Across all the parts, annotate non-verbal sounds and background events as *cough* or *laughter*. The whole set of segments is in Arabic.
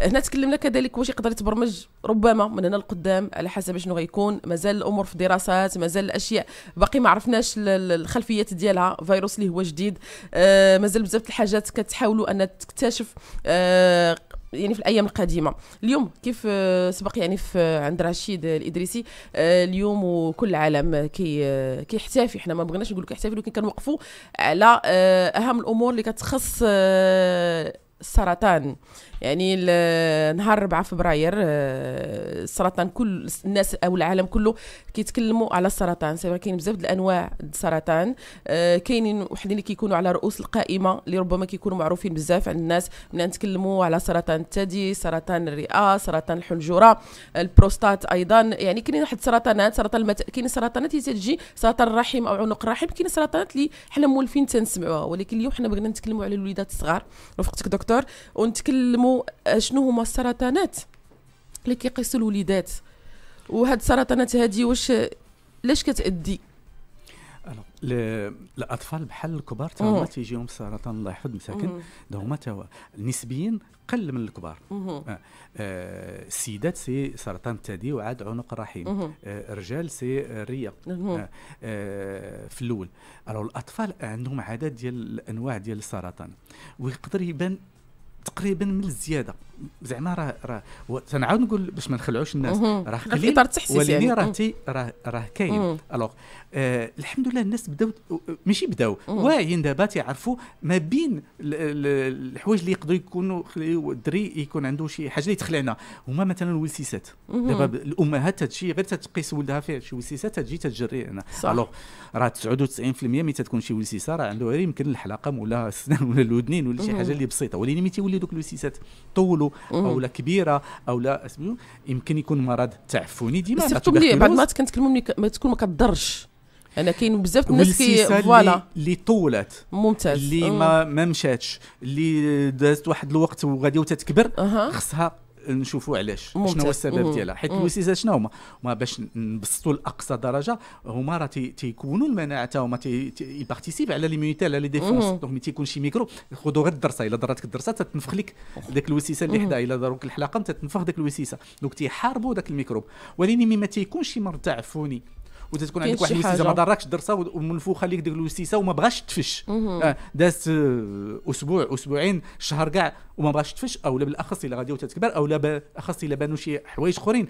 هنا تكلمنا كذلك واش يقدر يتبرمج ربما من هنا القدام على حسب شنو غيكون مازال الامور في دراسات مازال الاشياء باقي ما عرفناش الخلفيات ديالها فيروس اللي هو جديد آه مازال بزاف الحاجات كتحاولوا ان تكتشف آه يعني في الايام القديمه اليوم كيف آه، سبق يعني في عند رشيد الادريسي آه، اليوم وكل العالم كي آه، كيحتفي حنا ما بغيناش نقول كيحتفي ولكن كنوقفوا على اهم الامور اللي كتخص السرطان يعني نهار 4 فبراير السرطان آه، كل الناس او العالم كله كيتكلموا على السرطان سي كاين بزاف د الانواع السرطان آه، كاينين وحدين اللي كيكونوا على رؤوس القائمه اللي ربما كيكونوا معروفين بزاف عند الناس من نتكلموا على سرطان الثدي سرطان الرئه سرطان الحنجره البروستات ايضا يعني كاينين واحد السرطانات سرطان المت... كاين سرطانات اللي تجي سرطان الرحم او عنق الرحم كاين سرطانات اللي حنا مولفين تنسمعوها ولكن اليوم حنا بغينا نتكلموا على الوليدات الصغار وفقتك دكتور ونتكلموا نفهموا شنو هما السرطانات اللي كيقيسوا الوليدات وهاد السرطانات هادي واش لاش كتادي الاطفال بحال الكبار تا هما تيجيهم السرطان الله يحفظ مساكن هما تا نسبيا قل من الكبار آه. آه السيدات سي سرطان الثدي وعاد عنق الرحم آه، الرجال سي الريه آه آه في الاول الاطفال عندهم عدد ديال الانواع ديال السرطان ويقدر يبان تقريبا من الزياده زعما راه راه تنعاود نقول باش ما نخلعوش الناس راه كاين ولكن يعني. راه تي راه راه كاين الوغ آه، الحمد لله الناس بداو ماشي بداو واعيين دابا تيعرفوا ما بين الحوايج اللي يقدروا يكونوا الدري يكون عنده شي حاجه اللي تخلعنا هما مثلا الوسيسات دابا الامهات هادشي غير تتقيس ولدها في شي وسيسه تجي تجري هنا الوغ راه 99% ملي تتكون شي وسيسه راه عنده غير يمكن الحلقه ولا السنان *laughs* ولا الودنين ولا شي حاجه اللي بسيطه ولكن ملي تيولي دوك الوسيسات طولوا او لا كبيره او لا يمكن يكون مرض تعفني ديما بس بعد ما كنتكلموا ما تكون ما كضرش انا كاين بزاف الناس كي فوالا اللي طولت ممتاز اللي ما مشاتش اللي دازت واحد الوقت وغادي وتتكبر خصها نشوفوا علاش شنو هو السبب ديالها حيت الوسيسات شنو هما هما باش نبسطوا لاقصى درجه هما راه تيكونوا المناعه تا هما يبارتيسيب على ليميونيتي على لي ديفونس دونك ملي تيكون شي ميكرو خذوا غير الدرسه الا ضراتك الدرسه تتنفخ لك ذاك الوسيسه اللي حداها الا ضروك الحلقه تتنفخ ذاك الوسيسه دونك تيحاربوا داك الميكروب ولكن مما تيكون شي مرض تعفني وتتكون عندك واحد الوسيسه ما ضركش درسها ومنفوخه ليك ديك الوسيسه وما بغاش تفش آه دازت آه، اسبوع اسبوعين شهر كاع وما بغاش تفش او لا بالاخص الا غادي تكبر او لا بالاخص الا بانوا شي حوايج اخرين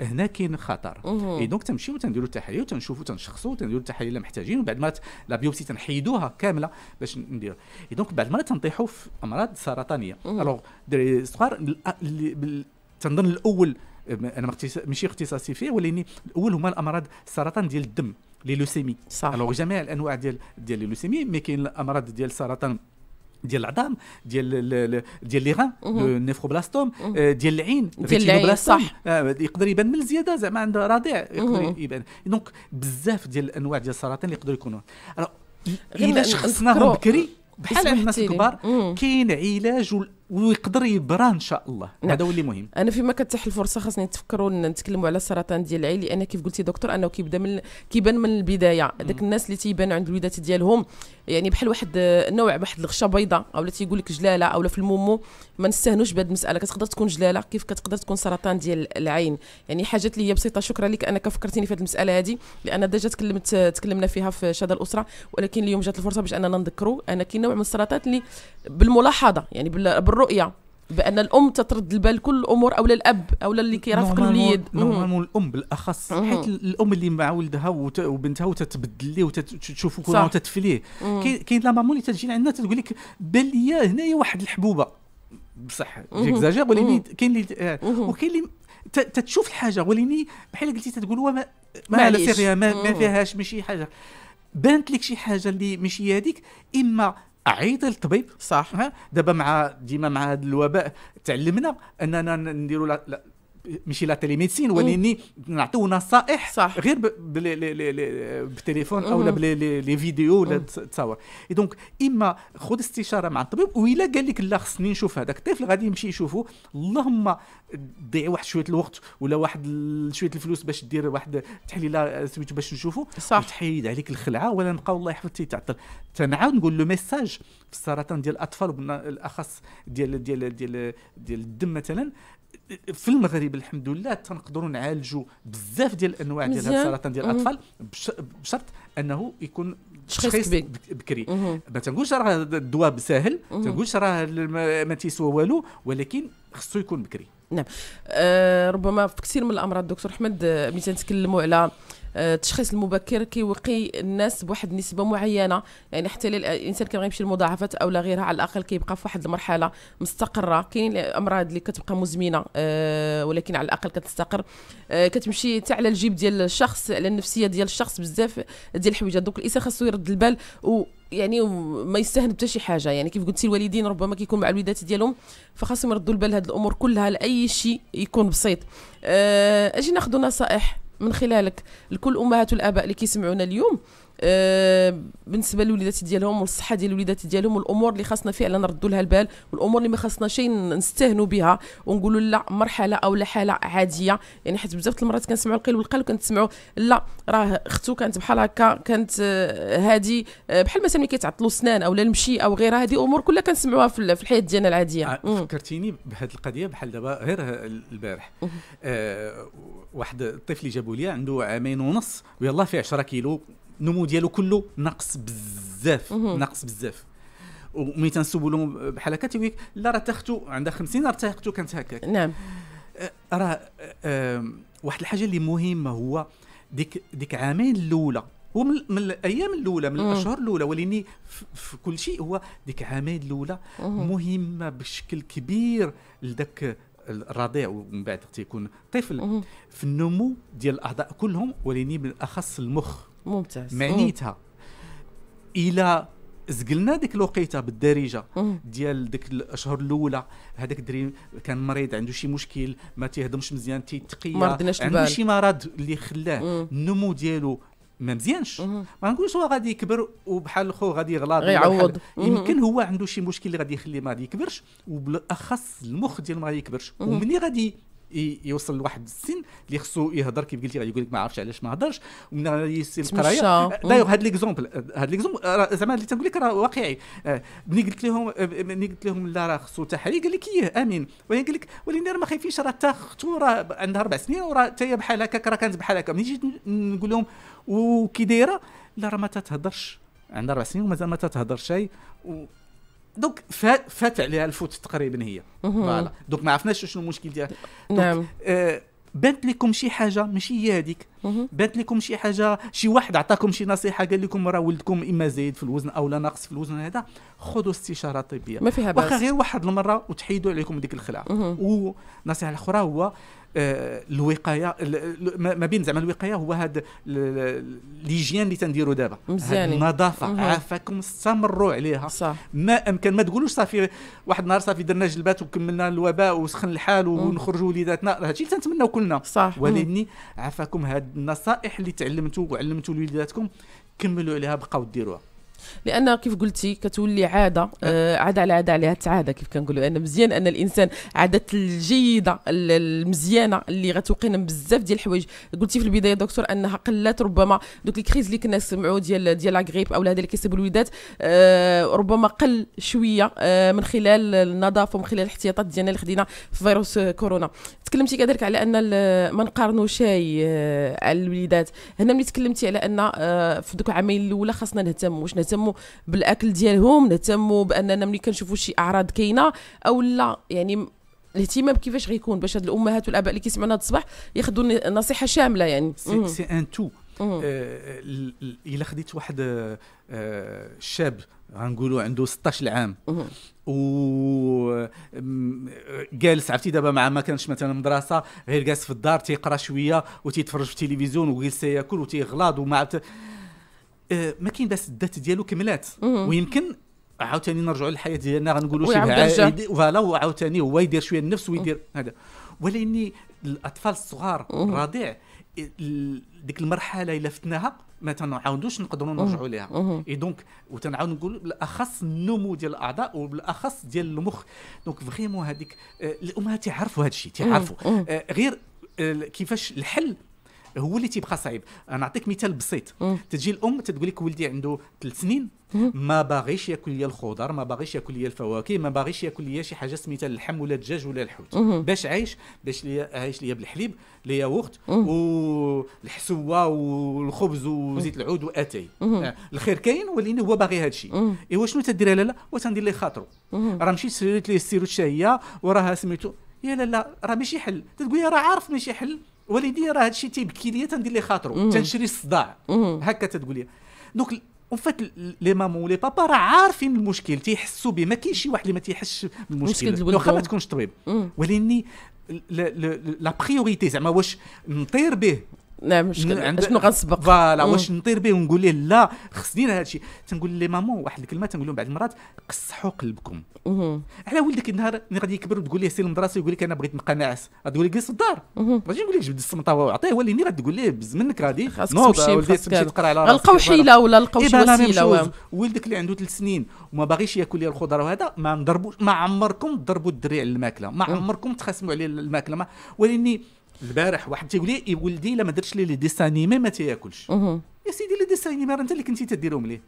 هنا كاين خطر اي دونك تمشي وتنديروا التحاليل وتنشوفوا تنشخصوا وتنديروا التحاليل اللي محتاجين وبعد ما لا بيوبسي تنحيدوها كامله باش ندير اي دونك بعد ما تنطيحوا في امراض سرطانيه الوغ دري صغار تنظن الاول انا ماشي اختصاصي فيه ولكن الاول هما الامراض السرطان ديال الدم لي لوسيمي صح الوغ جميع الانواع ديال ديال لي لوسيمي مي كاين الامراض ديال السرطان ديال العظام ديال ديال لي غان النيفروبلاستوم آه، ديال العين ديال العين صح آه، يقدر يبان من الزياده زعما عند رضيع يقدر يبان دونك بزاف ديال الانواع ديال السرطان اللي يقدروا يكونوا الا شخصناهم بكري بحال الناس الكبار كاين علاج ويقدر يبرى ان شاء الله نعم. هذا هو اللي مهم انا فيما كتاح الفرصه خاصني نتفكروا نتكلموا على السرطان ديال العين لان كيف قلتي دكتور انه كيبدا من كيبان من البدايه داك الناس اللي تيبان عند الوليدات ديالهم يعني بحال واحد نوع واحد الغشه بيضاء اللي تيقول لك جلاله او في المومو ما نستهنوش بهذه المساله كتقدر تكون جلاله كيف كتقدر تكون سرطان ديال العين يعني حاجات اللي هي بسيطه شكرا لك انك فكرتيني في هذه المساله هذه لان ديجا تكلمت تكلمنا فيها في شهاده الاسره ولكن اليوم جات الفرصه باش اننا نذكروا ان كاين نوع من السرطانات اللي بالملاحظه يعني بالرؤيه بان الام تطرد البال كل الامور او الاب او اللي كيرافق الوليد نورمالمون الام بالاخص حيت الام اللي مع ولدها وبنتها وتتبدل ليه وتشوفو كره وتتفليه كاين لا مامون اللي تجي لعندنا تقول لك بان ليا هنايا واحد الحبوبه بصح جيكزاجير ولكن كاين اللي آه، وكاين اللي تتشوف الحاجه ولكن بحال قلتي تقول ما ما على ما, ما فيهاش ماشي حاجه بانت لك شي حاجه اللي ماشي هذيك اما عيط للطبيب صح دابا مع ديما مع هذا الوباء تعلمنا اننا نديروا ماشي لا تيلي تيليميدسين ولاني نعطيو نصائح صح. غير بالتليفون او أمم. لي فيديو ولا أمم. تصور دونك اما خذ استشاره مع الطبيب والا قال لك لا خصني نشوف هذاك الطفل غادي يمشي يشوفه اللهم ضيع واحد شويه الوقت ولا واحد شويه الفلوس باش دير واحد تحليله سميتو باش نشوفه صح تحيد عليك الخلعه ولا نبقاو الله يحفظ تيتعطل تنعاود نقول لو ميساج في السرطان ديال الاطفال بالاخص ديال ديال ديال ديال الدم مثلا في المغرب الحمد لله تنقدروا نعالجوا بزاف ديال الانواع ديال السرطان ديال الاطفال بشرط انه يكون تشخيص بكري ما تنقولش راه الدواء ساهل ما تنقولش راه ما تيسوى والو ولكن خصو يكون بكري نعم أه ربما في كثير من الامراض دكتور احمد آه، ملي تنتكلموا على آه، التشخيص المبكر كيوقي الناس بواحد النسبه معينه يعني حتى الانسان كيبغي يمشي للمضاعفات او لا غيرها على الاقل كيبقى في واحد المرحله مستقره كاين الامراض اللي كتبقى مزمنه آه، ولكن على الاقل كتستقر آه، كتمشي حتى على الجيب ديال الشخص على النفسيه ديال الشخص بزاف ديال الحويجه دوك الانسان خاصو يرد البال و يعني ما يستهن حتى شي حاجه يعني كيف قلتي الوالدين ربما كيكون مع الوليدات ديالهم فخاصهم يردوا البال هذه الامور كلها لاي شيء يكون بسيط اجي ناخذ نصائح من خلالك لكل الامهات والاباء اللي كيسمعونا اليوم آه، بالنسبه للوليدات ديالهم والصحه ديال الوليدات ديالهم والامور اللي خاصنا فعلا نردوا لها البال والامور اللي ما خاصنا شي نستهنوا بها ونقولوا لا مرحله او لا حاله عاديه يعني حيت بزاف المرات كنسمعوا القيل والقال وكنسمعوا لا راه اختو كانت بحال هكا كانت آه، هادي آه، بحال مثلا ملي كيتعطلوا سنان او لا المشي او غيرها هذه امور كلها كنسمعوها في الحياه ديالنا العاديه فكرتيني بهاد القضيه بحال دابا غير البارح آه واحد الطفل اللي جابوا لي عنده عامين ونص ويلا فيه 10 كيلو النمو ديالو كله ناقص بزاف ناقص بزاف ومي تنسولو لهم بحال هكا تيقول لك لا راه تاختو عندها 50 راه تاختو كانت هكاك نعم أه، راه أه، أه، واحد الحاجه اللي مهمه هو ديك ديك عامين الاولى هو من الايام الاولى من الاشهر الاولى وليني في كل شيء هو ديك عامين الاولى مهمه بشكل كبير لذاك الرضيع ومن بعد تيكون طفل في النمو ديال الاعضاء كلهم وليني بالاخص المخ ممتاز معنيتها الى زقلنا ديك الوقيته بالدارجه ديال ديك الاشهر الاولى هذاك الدري كان مريض عنده شي مشكل ما تيهضمش مزيان تيتقيا عنده شي مرض اللي خلاه النمو ديالو ما مزيانش ما نقولش هو غادي يكبر وبحال خو غادي يغلط غيعوض يمكن هو عنده شي مشكل اللي غادي يخليه ما يكبرش وبالاخص المخ ديالو ما يكبرش ومني غادي يوصل لواحد السن اللي خصو يهضر كيف قلتي يقول لك ما عرفتش علاش ما هضرش ومن غير يصير القرايه آه، دايوغ هاد ليكزومبل هاد ليكزومبل آه، زعما اللي تنقول لك راه واقعي آه، ملي قلت لهم ملي قلت لهم لا راه خصو تحرير قال لك ايه امين ولكن قال لك ولكن راه ما خايفينش راه تا اختو راه عندها اربع سنين وراه حتى هي بحال هكاك راه كانت بحال هكا ملي جيت نقول لهم وكي دايره لا راه ما تتهضرش عندها اربع سنين ومازال ما تتهضرش شيء دونك فات عليها الفوت تقريبا هي فوالا دونك ما عرفناش شنو المشكل ديالها نعم آه بانت لكم شي حاجه ماشي هي هذيك بات لكم شي حاجه شي واحد عطاكم شي نصيحه قال لكم راه ولدكم اما زايد في الوزن او لا ناقص في الوزن هذا خذوا استشاره طبيه ما فيها باس واخا غير واحد المره وتحيدوا عليكم ديك الخلعه والنصيحه الاخرى هو آه، الوقايه ما بين زعما الوقايه هو هذا ليجيان اللي تنديروا دابا النظافه عافاكم استمروا عليها صح. ما امكن ما تقولوش صافي واحد النهار صافي درنا جلبات وكملنا الوباء وسخن الحال ونخرجوا وليداتنا هادشي اللي تنتمناو كلنا صح ولكن عافاكم هاد النصائح اللي تعلمتو وعلمتو لوليداتكم كملوا عليها بقاو ديروها لان كيف قلتي كتولي عاده أه. آه عاده على عاده عليها تعاده كيف كنقولوا انا مزيان ان الانسان عادات الجيده المزيانه اللي غتوقينا بزاف ديال الحوايج قلتي في البدايه دكتور انها قلات ربما دوك الكريز اللي كنا نسمعوا ديال ديال لاغريب او هذا اللي كيصيب الوليدات آه ربما قل شويه آه من خلال النظافه ومن خلال الاحتياطات ديالنا اللي خدينا في فيروس كورونا تكلمتي كذلك على ان ما نقارنوش شاي آه، على الوليدات هنا ملي تكلمتي على ان آه، في دوك العامين الاولى خاصنا نهتم واش نهتموا بالاكل ديالهم نهتموا باننا ملي كنشوفوا شي اعراض كاينه او لا يعني الاهتمام كيفاش غيكون باش هاد الامهات والاباء اللي كيسمعونا هاد الصباح ياخذوا نصيحه شامله يعني سي ان تو الا خديت واحد الشاب آه، غنقولوا عنده 16 عام و آه، جالس عرفتي دابا مع ما كانش مثلا مدرسه غير جالس في الدار تيقرا شويه وتيتفرج في التلفزيون وجالس ياكل وتيغلاض وما آه، ما كاين بس الذات ديالو كملات ويمكن عاوتاني نرجعوا للحياه ديالنا غنقولوا شي فوالا وعاوتاني هو يدير شويه النفس ويدير هذا ولكن الاطفال الصغار الرضيع ديك المرحله الا فتناها ما تنعاودوش نقدروا نرجعوا ليها اي دونك وتنعاود نقول بالاخص النمو ديال الاعضاء وبالاخص ديال المخ دونك فريمون هذيك آه، الامهات تيعرفوا هذا الشيء تيعرفوا آه، غير كيفاش الحل هو اللي تيبقى صعيب نعطيك مثال بسيط تجي الام تقول لك ولدي عنده ثلاث سنين ما باغيش ياكل ليا الخضر ما باغيش ياكل ليا الفواكه ما باغيش ياكل ليا شي حاجه سميتها اللحم ولا الدجاج ولا الحوت باش عايش باش ليا عايش ليا بالحليب الياغورت والحسوه والخبز وزيت العود واتاي الخير كاين ولكن هو باغي هذا الشيء ايوا شنو تدير يا لاله وتندير ليه خاطرو راه مشيت سيرت ليه السيرو الشهيه وراها سميتو يا لالا راه ماشي حل تقول لي راه عارف ماشي حل والدي راه هادشي تيبكي ليا تندير ليه خاطرو تنشري الصداع هكا تتقول لي دونك اون فات لي مامون ولي بابا راه عارفين المشكل تيحسوا به ما كاين شي واحد اللي ما تيحسش بالمشكل واخا ما تكونش طبيب ولكن لا بريوريتي زعما واش نطير به نعم مشكل شنو غنسبق فوالا واش نطير به ونقول ليه لا خصني هذا الشيء تنقول لي مامون واحد الكلمه تنقول لهم بعض المرات قصحوا قلبكم على ولدك النهار اللي غادي يكبر وتقول ليه سير المدرسه ويقول لك انا بغيت نبقى ناعس غتقول لك جلس في الدار ماشي نقول لك جبد السمطه واعطيه وليني غتقول ليه منك غادي خاصك ولدي تمشي تقرا على لقاو حيله ولا لقاو إيه، شي وسيله ولدك اللي عنده ثلاث سنين وما باغيش ياكل ليه الخضر وهذا ما نضربوش ما عمركم تضربوا الدري على الماكله ما عمركم تخاسموا عليه الماكله وليني البارح واحد تيقول لي ولدي الا ما درتش ليه لي ديسان انيمي ما تياكلش يا سيدي لي ديسان انيمي راه انت اللي كنتي تديرهم ليه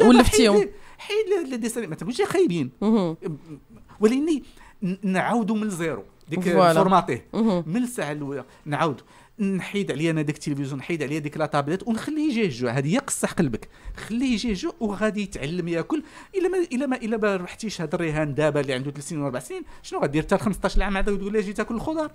ولفتيهم حيد لي ديسان ما تبغيش خايبين ولاني نعاودوا من زيرو ديك فورماتيه من الساعه الاولى نعاودوا نحيد عليا انا داك التلفزيون نحيد عليا ديك لا تابليت ونخليه يجي يجوع هذه هي قصه قلبك خليه يجي يجوع وغادي يتعلم ياكل الا ما الا ما الا ما ربحتيش هاد الرهان دابا اللي عنده 3 سنين و4 سنين شنو غادير حتى 15 عام عاد تقول له جي تاكل الخضر